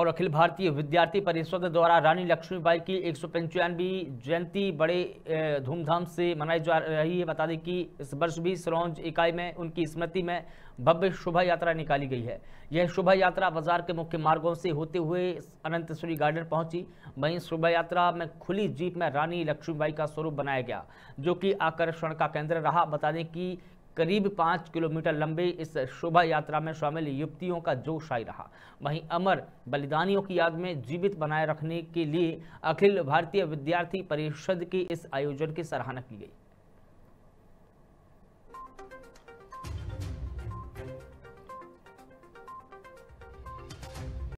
और अखिल भारतीय विद्यार्थी परिषद द्वारा रानी लक्ष्मीबाई की एक जयंती बड़े धूमधाम से मनाई जा रही है बता दें कि इस वर्ष भी सरौंज इकाई में उनकी स्मृति में भव्य शोभा यात्रा निकाली गई है यह शोभा यात्रा बाजार के मुख्य मार्गों से होते हुए अनंतश्वरी गार्डन पहुंची वहीं शोभा यात्रा में खुली जीप में रानी लक्ष्मीबाई का स्वरूप बनाया गया जो कि आकर्षण का केंद्र रहा बता दें कि करीब पाँच किलोमीटर लंबे इस शोभा यात्रा में शामिल युवतियों का जोश आई रहा वहीं अमर बलिदानियों की याद में जीवित बनाए रखने के लिए अखिल भारतीय विद्यार्थी परिषद के इस आयोजन की सराहना की गई